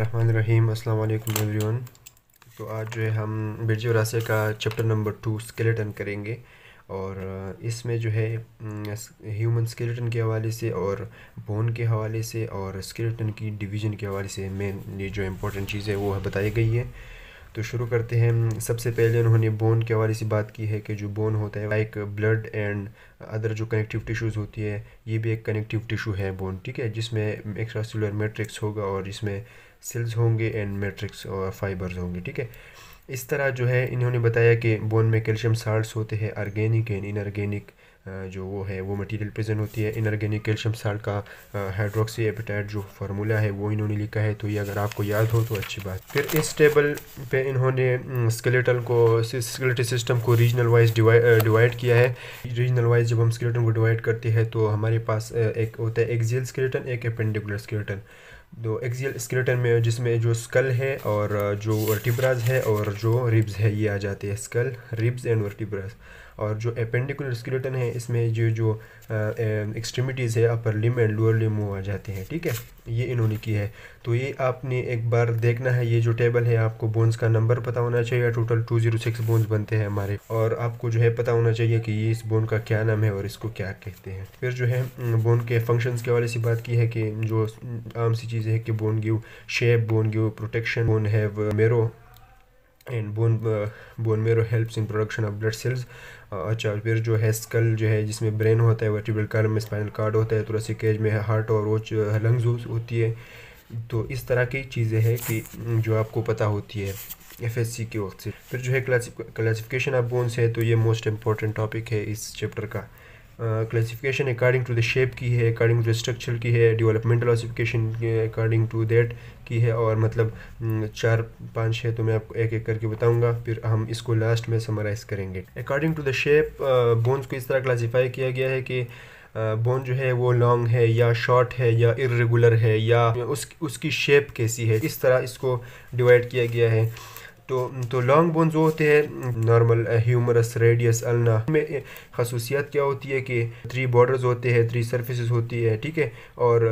बिसमीम अल्लाम एवरीवन तो आज जो है हम बिरज वरासिया का चैप्टर नंबर टू स्केलेटन करेंगे और इसमें जो है ह्यूमन स्केलेटन के हवाले से और बोन के हवाले से और स्केलेटन की डिवीज़न के हवाले से ये जो इम्पोर्टेंट चीज़ है वो बताई गई है तो शुरू करते हैं सबसे पहले उन्होंने बोन के हवाले से बात की है कि जो बोन होता है लाइक ब्लड एंड अदर जो कनेक्टिव टिश्यूज़ होती है ये भी एक कनेक्टिव टिशू है बोन ठीक है जिसमें एक्स्ट्रा सेलुलर मैट्रिक्स होगा और इसमें सेल्स होंगे एंड मैट्रिक्स और फाइबर्स होंगे ठीक है इस तरह जो है इन्होंने बताया कि बोन में कैल्शियम साल्ट होते हैं ऑर्गेनिक एंड इनऑर्गेनिक जो वो है वो मटेरियल प्रेजेंट होती है इनऑर्गेनिक कैल्शियम साल्ट का हाइड्रोक्सी एपिटाइट जो फार्मूला है वो इन्होंने लिखा है तो ये अगर आपको याद हो तो अच्छी बात फिर इस टेबल पे इन्होंने स्केलेटल को स्केलेटल सिस्टम को रीजनल वाइज डिवाइड किया है रीजनल वाइज जब हम स्केलेटन को डिवाइड करते हैं तो हमारे पास एक होता है एक्जियल स्केलेटन एक एपेंडिकुलर स्केलेटन दो एक्जियल स्केलेटन में जिसमें जो स्कल है और जो वर्टिब्राज है और जो रिब्स है ये आ जाते हैं स्कल रिब्स एंड वर्टिब्राज और जो अपेंडिकुलर स्केलेटन है इसमें जो जो एक्सट्रीमिटीज़ है अपर लिम एंड लोअर लिम वो आ जाते हैं ठीक है ये इन्होंने की है तो ये आपने एक बार देखना है ये जो टेबल है आपको बोन्स का नंबर पता होना चाहिए total two zero six bones बनते हैं हमारे और आपको जो है पता होना चाहिए कि ये इस बोन का क्या नाम है और इसको क्या कहते हैं फिर जो है बोन के फंक्शन के हवाले से बात की है कि जो आम सी चीज़ें है कि bone give shape bone give protection bone have marrow and bone bone marrow helps in production of blood cells अच्छा फिर जो है स्कल जो है जिसमें ब्रेन होता है वर्टिब्रल कार में स्पाइनल कार्ड होता है तुलसी केज में हार्ट और रोच uh, लंग्स होती है तो इस तरह की चीज़ें हैं कि mm, जो आपको पता होती है एफ एस सी के वक्त से फिर जो है क्लासिफिकेशन ऑफ बोन्स है तो ये मोस्ट इंपॉर्टेंट टॉपिक है इस चैप्टर का classification according to the shape की है अकॉर्डिंग टू स्ट्रक्चर की है developmental classification according to that की है और मतलब mm, चार पाँच है तो मैं आपको एक एक करके बताऊंगा फिर हम इसको लास्ट में समराइज़ करेंगे according to the shape bones को इस तरह क्लासीफाई किया गया है कि बोन uh, जो है वो लॉन्ग है या शॉर्ट है या इरेगुलर है या उस उसकी शेप कैसी है इस तरह इसको डिवाइड किया गया है तो तो लॉन्ग बोन जो होते हैं नॉर्मल ह्यूमरस रेडियस अलना में खसूसियत क्या होती है कि थ्री बॉर्डर्स होते हैं थ्री सर्फेसिस होती है ठीक है और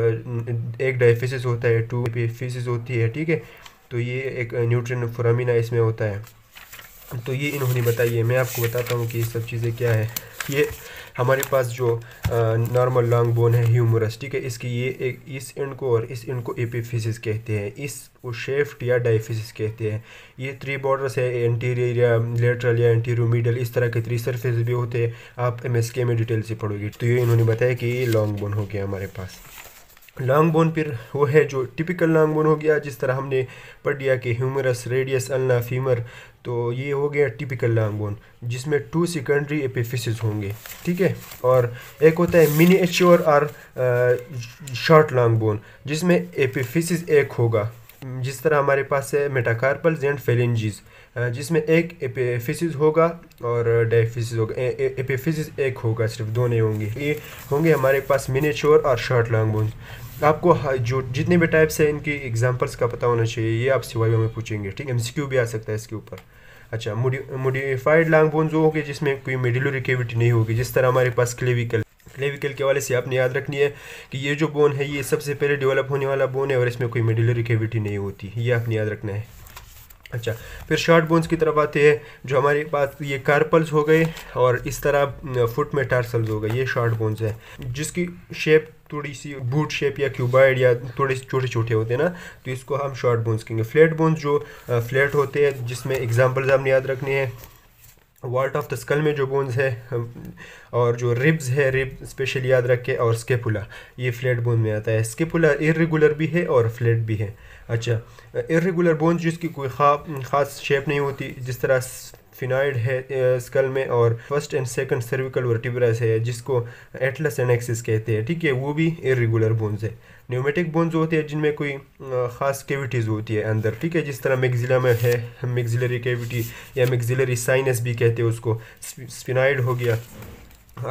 एक डाइफिस होता है टू फिसिस होती है ठीक है तो ये एक न्यूट्रन फ्रामिना इसमें होता है तो ये इन्होंने बताइए मैं आपको बताता हूँ कि ये सब चीज़ें क्या है ये हमारे पास जो नॉर्मल लॉन्ग बोन है ह्यूमरस ठीक है इसकी ये एक इस एंड को और इस एंड को एपीफिसिस कहते हैं इस को शेफ्ट या डाइफिसिस कहते हैं ये थ्री बॉर्डर्स है एंटीरियर या लेटरल या एंटीरियर मिडल इस तरह के थ्री सरफेस भी होते हैं आप एम में डिटेल से पढ़ोगे तो ये इन्होंने बताया कि ये लॉन्ग बोन हो गया हमारे पास लॉन्ग बोन फिर वो है जो टिपिकल लॉन्ग बोन हो गया जिस तरह हमने पढ़ लिया कि ह्यूमरस रेडियस अल्ना फीमर तो ये हो गया टिपिकल लॉन्ग बोन जिसमें टू सेकेंडरी एपिफिसिस होंगे ठीक है और एक होता है मिनी एच्योर और शॉर्ट लॉन्ग बोन जिसमें एपिफिसिस एक होगा जिस तरह हमारे पास है मेटाकार्पल्स एंड फेलेंजीज जिसमें एक एपेफिसिस होगा और डायफिसिस होगा एपेफिसिस एक होगा सिर्फ दो नहीं होंगे ये होंगे हमारे पास मिनीचोर और शॉर्ट लॉन्ग बोन्स आपको जो जितने भी टाइप्स हैं इनकी एग्जांपल्स का पता होना चाहिए ये आप सिवाय में पूछेंगे ठीक है एमसीक्यू भी आ सकता है इसके ऊपर अच्छा मोडिफाइड लॉन्ग बोन्स वो होंगे जिसमें कोई मेडिलरी कैविटी नहीं होगी जिस तरह हमारे पास क्लेविकल क्लेविकल के वाले से आपने याद रखनी है कि ये जो बोन है ये सबसे पहले डेवलप होने वाला बोन है और इसमें कोई मेडुलरी कैविटी नहीं होती ये आपने याद रखना है अच्छा फिर शॉर्ट बोन्स की तरफ आते हैं जो हमारे पास ये कार्पल्स हो गए और इस तरह फुट में टार्सल्स हो गए ये शॉर्ट बोन्स है जिसकी शेप थोड़ी सी बूट शेप या क्यूबाइड या थोड़े छोटे छोटे होते हैं ना तो इसको हम शॉर्ट बोन्स कहेंगे फ्लैट बोन्स जो फ्लैट होते हैं जिसमें एग्जाम्पल्स हमने याद रखने हैं वॉल्ट ऑफ द स्कल में जो बोन्स है और जो रिब्स है रिब स्पेशल याद रख के और स्केपुला ये फ्लैट बोन में आता है स्केपुला इरेगुलर भी है और फ्लैट भी है अच्छा इरेगुलर बोन्स जिसकी कोई खा खास शेप नहीं होती जिस तरह फिनाइड है स्कल में और first and second cervical vertebrae है जिसको एटलस एंड एक्सिस कहते हैं ठीक है वो भी इरेगुलर बोन्स है न्यूमेटिक बोन्स होते हैं जिनमें कोई ख़ास केविटीज़ होती है अंदर ठीक है जिस तरह मेगजिला में है मेगजिलरी केविटी या मेगजिलरी साइनस भी कहते हैं उसको स्पिनाइड हो गया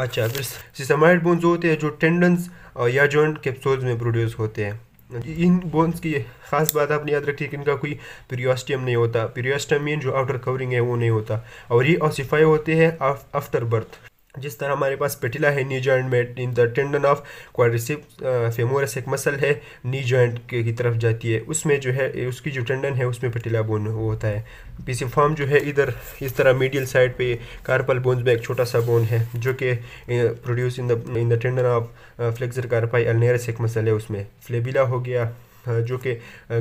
अच्छा फिर सिसमाइड बोन्स होते हैं जो टेंडन्स या जॉइंट कैप्सूल्स में प्रोड्यूस होते हैं इन बोन्स की खास बात आपने याद रखी है कि इनका कोई पीरियोस्टियम नहीं होता पीरियोस्टमिन जो आउटर कवरिंग है वो नहीं होता और ये ऑसिफाई होते हैं आफ्टर बर्थ जिस तरह हमारे पास पेटिला है नी जॉइंट में in the tendon of quadriceps femoris एक मसल है नी जॉइंट की तरफ जाती है उसमें जो है उसकी जो टेंडन है उसमें पेटिला बोन होता है पीसी फॉर्म जो है इधर इस तरह मीडियल साइड पे कार्पल बोन्स में एक छोटा सा बोन है जो कि produce in the in the tendon of flexor carpi ulnaris एक मसल है उसमें फ्लेबिला हो गया जो कि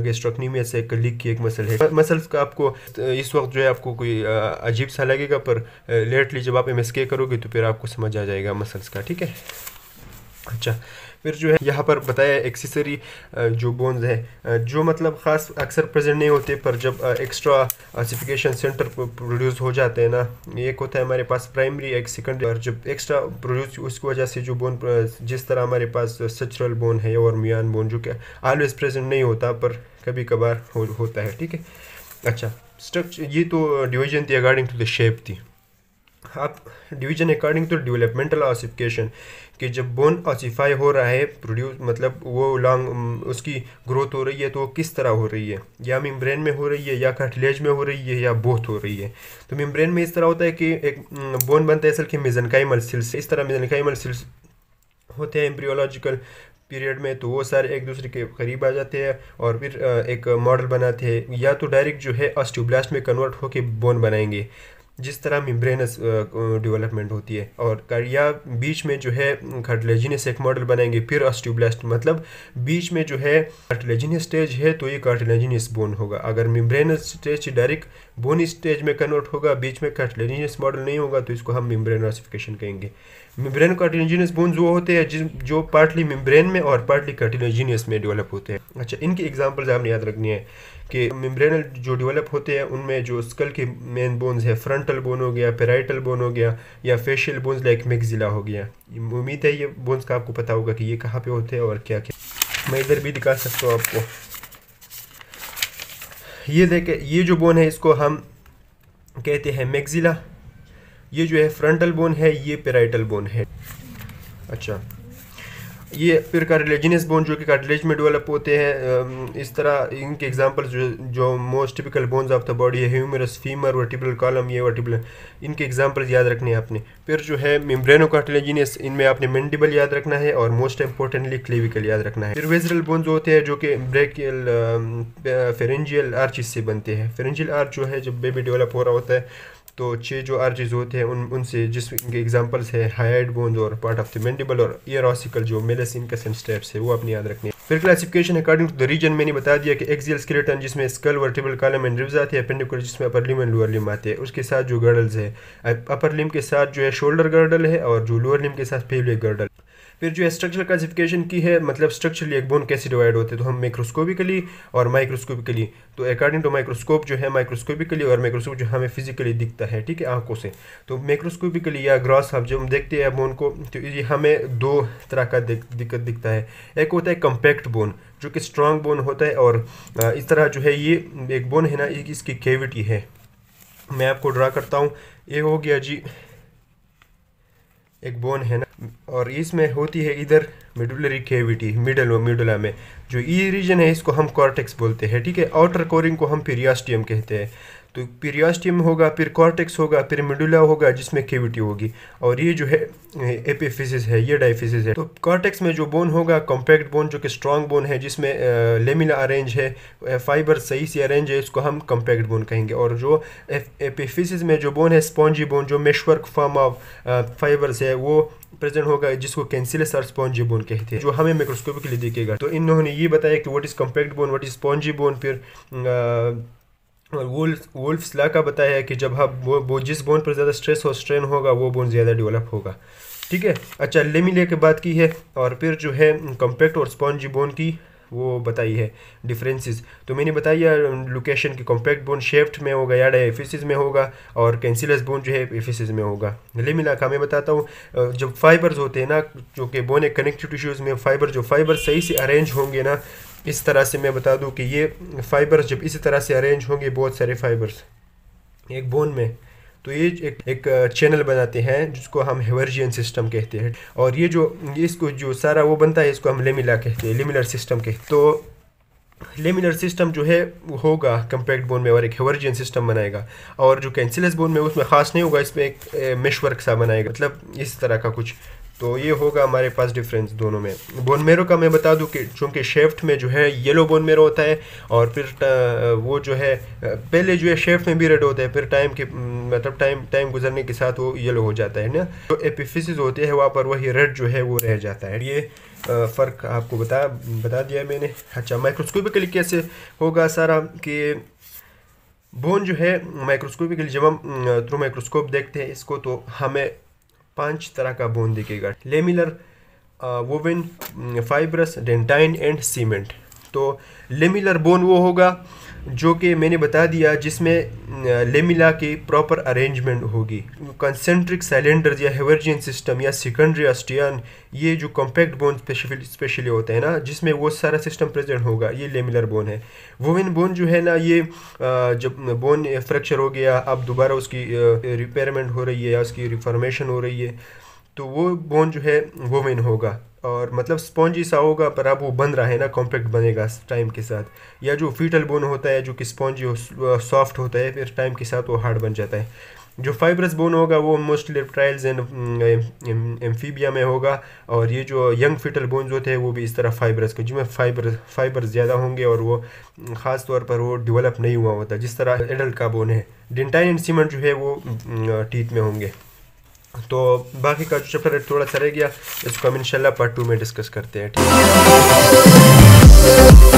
गेस्ट्रकनी में से एक लीक की एक मसल है मसल्स का आपको इस वक्त जो है आपको कोई अजीब सा लगेगा पर लेटली जब आप एम करोगे तो फिर आपको समझ आ जाएगा मसल्स का ठीक है अच्छा फिर जो है यहाँ पर बताया एक्सेसरी जो बोन्स है जो मतलब ख़ास अक्सर प्रेजेंट नहीं होते पर जब एक्स्ट्रा आसिफिकेशन सेंटर प्रोड्यूस हो जाते हैं ना एक होता है हमारे पास प्राइमरी एक सेकेंडरी और जब एक्स्ट्रा प्रोड्यूस उसकी वजह से जो बोन जिस तरह हमारे पास सचरल बोन है और मियान बोन जो कि ऑलवेज प्रेजेंट नहीं होता पर कभी कभार हो, होता है ठीक है अच्छा स्ट्रक्चर ये तो डिवीजन थी अकॉर्डिंग टू द शेप थी आप division according to developmental ossification कि जब बोन ऑसीफाई हो रहा है प्रोड्यूस मतलब वो लॉन्ग उसकी ग्रोथ हो रही है तो वो किस तरह हो रही है या मिम्ब्रेन में हो रही है या कटलेज में हो रही है या बोथ हो रही है तो मिम्ब्रेन में इस तरह होता है कि एक बोन बनता है असल के मेज़नकाई मलसिल्स इस तरह मेज़नकाई मलसिल्स होते हैं एम्ब्रियोलॉजिकल पीरियड में तो वो सारे एक दूसरे के करीब आ जाते हैं और फिर एक मॉडल बनाते हैं या तो डायरेक्ट जो है ऑस्टियोब्लास्ट में कन्वर्ट होकर बोन बनाएंगे जिस तरह मिम्ब्रेनस डेवलपमेंट होती है और या बीच में जो है कार्टिलेजिनियस एक मॉडल बनाएंगे फिर अस्ट्यूब्लास्ट मतलब बीच में जो है कार्टिलेजिनियस स्टेज है तो ये कार्टिलेजिनियस बोन होगा अगर membranous stage direct bone stage में कन्वर्ट होगा बीच में कार्टिलेजिनियस मॉडल नहीं होगा तो इसको हम मिम्ब्रेन ऑसिफिकेशन कहेंगे मिम्ब्रेन कार्टिलेजिनियस बोन्स वो होते हैं जिस जो पार्टली मिम्ब्रेन में और पार्टली कार्टिलेजिनियस में डेवलप होते हैं अच्छा इनकी एग्जाम्पल्स आपने याद रखनी है कि मेम्ब्रेनल जो डेवलप होते हैं उनमें जो स्कल के मेन बोन्स है फ्रंटल बोन हो गया पेराइटल बोन हो गया या फेशियल बोन्स लाइक मेगजिला हो गया उम्मीद है ये बोन्स का आपको पता होगा कि ये कहाँ पे होते हैं और क्या क्या मैं इधर भी दिखा सकता हूँ आपको ये देखें ये जो बोन है इसको हम कहते हैं मेगजिला ये जो है फ्रंटल बोन है ये पेराइटल बोन है अच्छा ये फिर कार्टिलेजिनस बोन जो कि कार्टिलेज में डेवलप होते हैं इस तरह इनके एग्जांपल्स जो जो most typical bones of the body है ह्यूमरस फीमर वर्टिब्रल कॉलम ये वर्टिब्रल इनके एग्जांपल्स याद रखने हैं आपने फिर जो है मेम्ब्रेनो कार्टिलेजिनस इनमें आपने मेंडिबल याद रखना है और मोस्ट इंपॉर्टेंटली क्लेविकल याद रखना है फिर वेजरल बोन्स होते हैं जो कि ब्रेकियल फेरेंजियल आर्चिस से बनते हैं फेरेंजियल आर्च जो है जब बेबी डेवलप हो रहा होता है तो छः जो आर्जिज होते हैं उन उनसे जिसके एग्जांपल्स है हाइड बोन्स और पार्ट ऑफ द मेंडिबल और ऑसिकल जो मेलस इनकस एंड स्टेप्स है वो अपने याद रखने फिर classification according to the region मैंने बता दिया कि एक्सियल स्केलेटन जिसमें skull vertebral column and ribs आते हैं पेंडिकुलर जिसमें अपर लिम एंड लोअर लिम आते हैं उसके साथ जो गर्डल्स है अपर लिम के साथ जो है शोल्डर गर्डल है और जो लोअर लिम के साथ फेलवे गर्डल फिर जो स्ट्रक्चर क्लासिफिकेशन की है मतलब स्ट्रक्चरली एक बोन कैसे डिवाइड होते हैं तो हम माइक्रोस्कोपिकली और माइक्रोस्कोपिकली तो अकॉर्डिंग टू माइक्रोस्कोप जो है माइक्रोस्कोपिकली और माइक्रोस्कोप जो हमें फिजिकली दिखता है ठीक है आंखों से तो माइक्रोस्कोपिकली या ग्रॉस हम जब हम देखते हैं बोन को तो ये हमें दो तरह का दिक्कत दिखता है एक होता है कंपैक्ट बोन जो कि स्ट्रॉन्ग बोन होता है और इस तरह जो है ये एक बोन है ना इसकी केविटी है मैं आपको ड्रा करता हूँ ये हो गया जी एक बोन है ना और इसमें होती है इधर मिडुलरी केविटी मिडल और मिडुला में जो ई e रीजन है इसको हम कॉर्टेक्स बोलते हैं ठीक है आउटर कोरिंग को हम फिरियास्टियम कहते हैं तो पीरियास्टियम होगा फिर कॉर्टेक्स होगा फिर मेडुला होगा जिसमें केविटी होगी और ये जो है एपिफिसिस है ये डाइफिसिस है तो कॉर्टेक्स में जो बोन होगा कॉम्पैक्ट बोन जो कि स्ट्रॉन्ग बोन है जिसमें लेमिला अरेंज है फाइबर सही से अरेंज है इसको हम कॉम्पैक्ट बोन कहेंगे और जो एपिफिसिस में जो बोन है स्पॉन्जी बोन जो मेशवर्क फॉर्म ऑफ फाइबर्स है वो प्रेजेंट होगा जिसको कैंसिलस और स्पॉन्जी बोन कहते हैं जो हमें माइक्रोस्कोपिकली देखेगा तो इन्होंने ये बताया कि what is compact bone what is spongy bone फिर आ, वुल्फ वुल्फ्स ला का बताया है कि जब हम वो, वो जिस बोन पर ज़्यादा स्ट्रेस और स्ट्रेन होगा वो बोन ज़्यादा डेवलप होगा ठीक है अच्छा लेमिले की बात की है और फिर जो है कम्पैक्ट और स्पॉन्जी बोन की वो बताई है डिफरेंसेस तो मैंने बताया लोकेशन के कॉम्पैक्ट बोन शेफ्ट में होगा या एफिस में होगा और कैंसिलस बोन जो है एफिसिस में होगा ले का मैं बताता हूँ जब फाइबर्स होते हैं ना जो कि बोन है कनेक्टिव टिश्यूज़ में फाइबर जो फाइबर सही से अरेंज होंगे ना इस तरह से मैं बता दूँ कि ये फाइबर्स जब इसी तरह से अरेंज होंगे बहुत सारे फाइबर्स एक बोन में तो ये एक, एक चैनल बनाते हैं जिसको हम हेवर्जियन सिस्टम कहते हैं और ये जो ये इसको जो सारा वो बनता है इसको हम लेमिला कहते हैं लेमिलर सिस्टम कहते तो लेमिनर सिस्टम जो है वो होगा कंपैक्ट बोन में और एक हेवर्जियन सिस्टम बनाएगा और जो कैंसिलस बोन में उसमें ख़ास नहीं होगा इसमें एक मेशवर्क सा बनाएगा मतलब इस तरह का कुछ तो ये होगा हमारे पास डिफरेंस दोनों में बोन मेरो का मैं बता दूं कि चूंकि शेफ्ट में जो है येलो बोन मेरो होता है और फिर वो जो है पहले जो है शेफ्ट में भी रेड होता है फिर टाइम के मतलब टाइम टाइम गुजरने के साथ वो येलो हो जाता है ना जो तो एपिफिसिस होते हैं वहाँ पर वही रेड जो है वो रह जाता है ये फ़र्क आपको बता बता दिया मैंने अच्छा माइक्रोस्कोपिकली कैसे होगा सारा कि बोन जो है माइक्रोस्कोपिकली जब हम थ्रू माइक्रोस्कोप देखते हैं इसको तो हमें पांच तरह का बोन दिखेगा lamellar woven fibrous dentine and cement तो लेमिलर बोन वो होगा जो कि मैंने बता दिया जिसमें लेमिला की प्रॉपर अरेंजमेंट होगी कंसेंट्रिक साइलेंडर या हेवर्जियन सिस्टम या सेकेंडरी अस्टियन ये जो कॉम्पैक्ट बोन स्पेशली होते हैं ना जिसमें वो सारा सिस्टम प्रेजेंट होगा ये लेमिलर बोन है वोमेन बोन जो है ना ये जब बोन फ्रैक्चर हो गया अब दोबारा उसकी रिपेयरमेंट हो रही है या उसकी रिफॉर्मेशन हो रही है तो वो बोन जो है वोमेन होगा और मतलब स्पॉन्जी सा होगा पर अब वो बन रहा है ना कॉम्पैक्ट बनेगा टाइम के साथ या जो फीटल बोन होता है जो कि स्पॉन्जी सॉफ्ट होता है फिर टाइम के साथ वो हार्ड बन जाता है जो फाइब्रस बोन होगा वो मोस्टली ट्रायल्स एंड एम्फीबिया में होगा और ये जो यंग फिटल बोन होते हैं वो भी इस तरह फाइबरस के जिनमें फाइबर फाइबर ज़्यादा होंगे और वो ख़ास तौर पर वो डेवलप नहीं हुआ होता जिस तरह एडल्ट का बोन है डेंटाइन एंड सीमेंट जो है वो टीथ में होंगे तो बाकी का जो चैप्टर थोड़ा सा रह गया इसको हम इंशाल्लाह पार्ट टू में डिस्कस करते हैं ठीक है